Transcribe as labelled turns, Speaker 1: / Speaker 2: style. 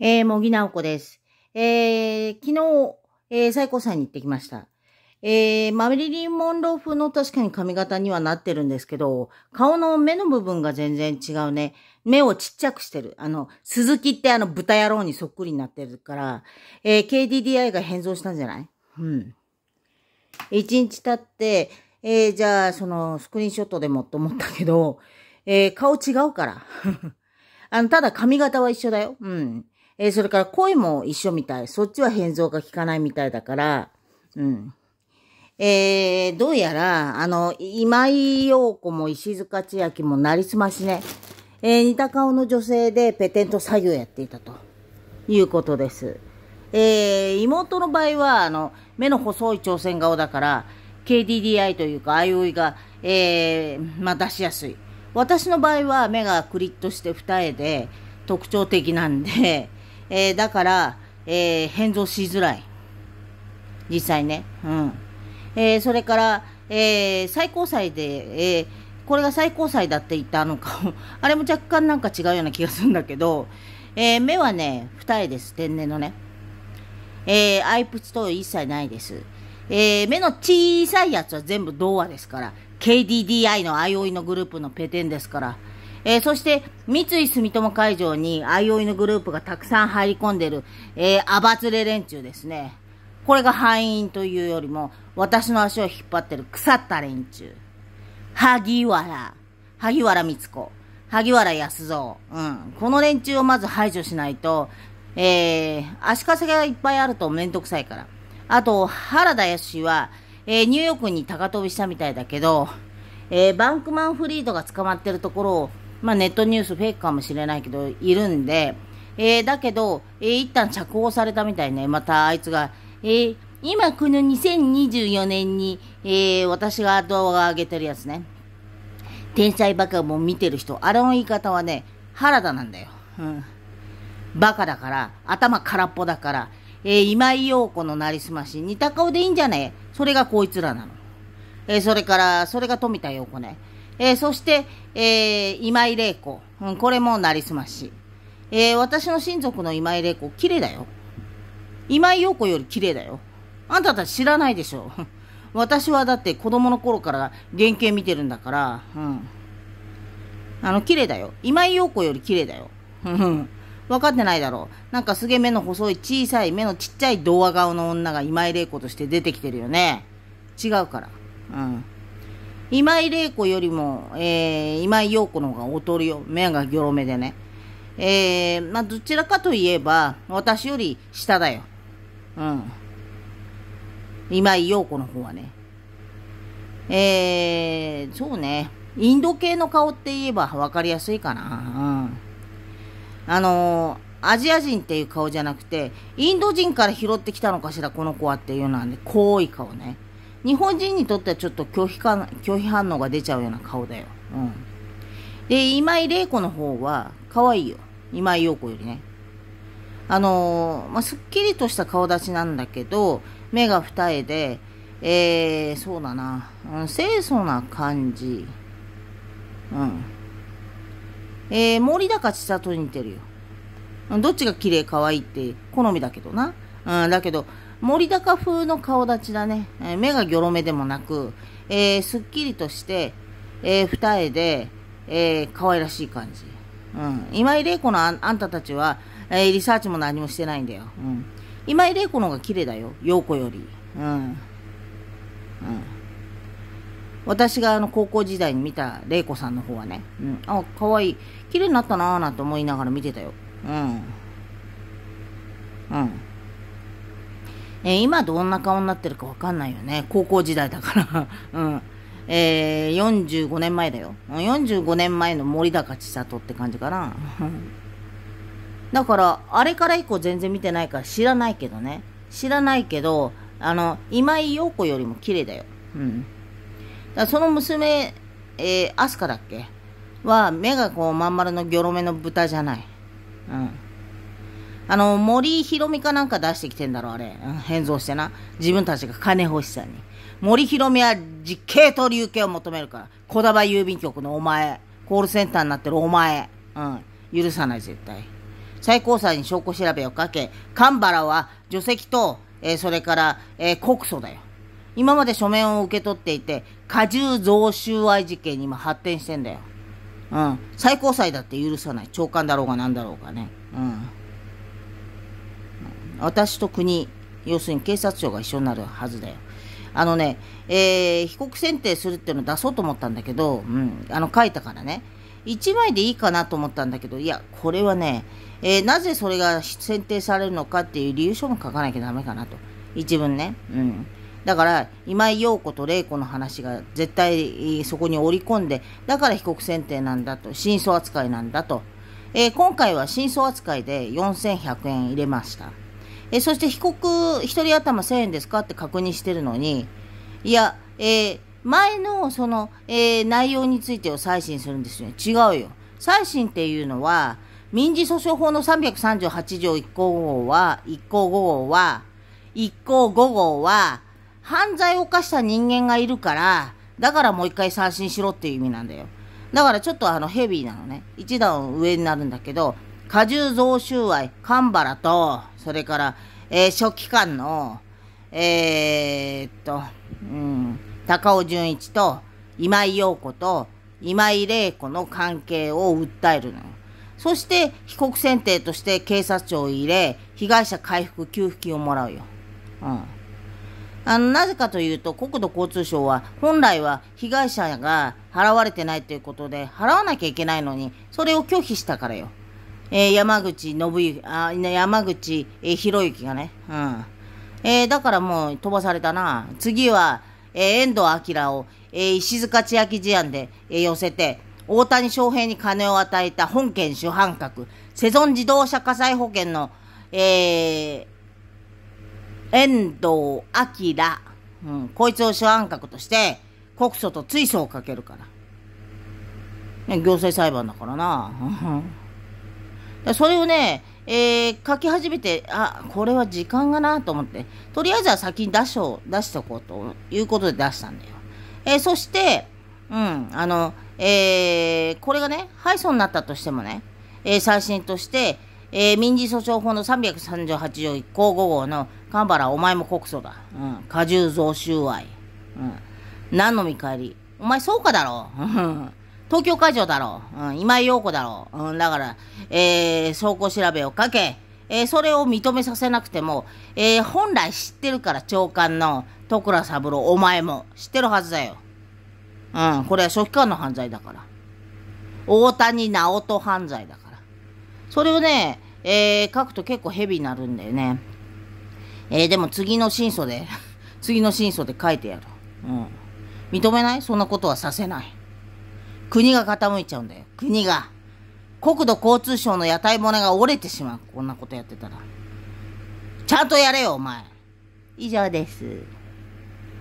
Speaker 1: えー、もぎなおこです。えー、昨日、えー、最高裁に行ってきました。えー、マリリン・モンロー風の確かに髪型にはなってるんですけど、顔の目の部分が全然違うね。目をちっちゃくしてる。あの、鈴木ってあの豚野郎にそっくりになってるから、えー、KDDI が変造したんじゃないうん。一日経って、えー、じゃあ、その、スクリーンショットでもと思ったけど、えー、顔違うから。あの、ただ髪型は一緒だよ。うん。えー、それから恋も一緒みたい。そっちは変造が効かないみたいだから、うん。えー、どうやら、あの、今井陽子も石塚千秋もなりすましね。えー、似た顔の女性でペテント作業やっていたということです。えー、妹の場合は、あの、目の細い朝鮮顔だから、KDDI というか、IOI が、えー、まあ、出しやすい。私の場合は、目がクリッとして二重で、特徴的なんで、えー、だから、えー、変造しづらい。実際ね。うん。えー、それから、えー、最高裁で、えー、これが最高裁だって言ったのか、あれも若干なんか違うような気がするんだけど、えー、目はね、二重です。天然のね。えー、アイプチと一切ないです。えー、目の小さいやつは全部童話ですから、KDDI の IOI のグループのペテンですから、えー、そして、三井住友海上に、i o おのグループがたくさん入り込んでる、えー、アバツレ連中ですね。これが敗因というよりも、私の足を引っ張ってる腐った連中。萩原、萩原光子、萩原康造。うん。この連中をまず排除しないと、えー、足かせがいっぱいあるとめんどくさいから。あと、原田康は、えー、ニューヨークに高飛びしたみたいだけど、えー、バンクマンフリードが捕まってるところをまあ、ネットニュースフェイクかもしれないけどいるんで、えー、だけど、えー、一旦釈放されたみたいねまたあいつが、えー、今この2024年に、え私が動画上げてるやつね天才バカも見てる人あれの言い方はね原田なんだよ、うん、バカだから頭空っぽだからえー、今井陽子のなりすまし、似た顔でいいんじゃねそれがこいつらなの。えー、それから、それが富田陽子ね。えー、そして、えー、今井玲子、うん、これもなりすまし、えー、私の親族の今井玲子綺麗だよ今井陽子より綺麗だよあんたたち知らないでしょ 私はだって子供の頃から原型見てるんだから、うん。あの、綺麗だよ。今井陽子より綺麗だよ。分かってないだろう。なんかすげえ目の細い小さい目のちっちゃい童話顔の女が今井玲子として出てきてるよね。違うから。うん。今井玲子よりも、えー、今井陽子の方が劣るよ。目がギョロ目でね。えー、まあ、どちらかといえば、私より下だよ。うん。今井陽子の方はね。えー、そうね。インド系の顔って言えば分かりやすいかな。うん。あのー、アジア人っていう顔じゃなくて、インド人から拾ってきたのかしら、この子はっていうのはね、濃い顔ね。日本人にとってはちょっと拒否か拒否反応が出ちゃうような顔だよ。うん。で、今井玲子の方は、可愛いよ。今井陽子よりね。あのー、まあ、すっきりとした顔立ちなんだけど、目が二重で、えー、そうだな、うん、清楚な感じ。うん。えー、森高千里に似てるよ。どっちが綺麗可愛いって好みだけどな。うん、だけど、森高風の顔立ちだね。え目がギョロ目でもなく、えー、すっきりとして、えー、二重で、えー、可愛らしい感じ。うん。今井玲子のあんたたちは、えー、リサーチも何もしてないんだよ。うん。今井玲子の方が綺麗だよ。陽子より。うん。うん。私があの高校時代に見た玲子さんの方はね。うん。あ、可愛い。綺麗になったなぁなんて思いながら見てたよ。うん。うん。えー、今どんな顔になってるかわかんないよね。高校時代だから。うん。えー、45年前だよ。45年前の森高千里って感じかな。だから、あれから以降全然見てないから知らないけどね。知らないけど、あの、今井陽子よりも綺麗だよ。うん。だその娘、えー、アスカだっけは、目がこう、まん丸のギョロ目の豚じゃない。うん。あの、森ひろみかなんか出してきてんだろ、あれ。変造してな。自分たちが金欲しさに。森ひろみは実刑と流刑を求めるから。小玉郵便局のお前。コールセンターになってるお前。うん。許さない、絶対。最高裁に証拠調べをかけ、神原は除籍と、えー、それから、えー、告訴だよ。今まで書面を受け取っていて、過重贈収賄事件に今発展してんだよ。うん。最高裁だって許さない。長官だろうが何だろうがね。うん。私と国要するに警察庁が一緒になるはずだよあのね、えー、被告選定するっていうのを出そうと思ったんだけど、うん、あの書いたからね1枚でいいかなと思ったんだけどいやこれはね、えー、なぜそれが選定されるのかっていう理由書も書かなきゃだめかなと一文ね、うん、だから今井陽子と玲子の話が絶対そこに織り込んでだから被告選定なんだと真相扱いなんだと、えー、今回は真相扱いで4100円入れました。えそして被告1人頭1000円ですかって確認してるのにいや、えー、前のその、えー、内容についてを再審するんですよね違うよ再審っていうのは民事訴訟法の338条1項5号は1項5号は1項5号は犯罪を犯した人間がいるからだからもう一回再審しろっていう意味なんだよだからちょっとあのヘビーなのね一段上になるんだけど果汁増収愛、カンバラと、それから、えー、書記官の、えー、っと、うん、高尾純一と今井陽子と今井玲子の関係を訴えるのよ。そして被告選定として警察庁を入れ、被害者回復給付金をもらうよ。うん。あの、なぜかというと、国土交通省は、本来は被害者が払われてないということで、払わなきゃいけないのに、それを拒否したからよ。えー、山口信之、あ、山口、え博之がね、うん。えー、だからもう飛ばされたな。次は、えー、遠藤明を、えー、石塚千秋事案で、えー、寄せて、大谷翔平に金を与えた本県主犯格、セゾン自動車火災保険の、えー、遠藤明、うん、こいつを主犯格として、告訴と追訴をかけるから。ね、行政裁判だからな。それをね、えー、書き始めて、あ、これは時間がなと思って、とりあえずは先に出しを出しとこうということで出したんだよ。えー、そして、うん、あの、えー、これがね、敗訴になったとしてもね、えー、最新として、えー、民事訴訟法の338条1項5号の神原お前も告訴だ。うん。過重贈収賄。うん。何の見返りお前そうかだろ。うん。東京会場だろう、うん、今井陽子だろう、うん、だから、えー、証拠調べをかけ、えー、それを認めさせなくても、えー、本来知ってるから長官の戸倉三郎お前も知ってるはずだよ。うん、これは書記官の犯罪だから。大谷直人犯罪だから。それをね、えー、書くと結構ヘビになるんだよね。えー、でも次の審査で、次の審査で書いてやる。うん。認めないそんなことはさせない。国が傾いちゃうんだよ。国が。国土交通省の屋台骨が折れてしまう。こんなことやってたら。ちゃんとやれよ、お前。以上です。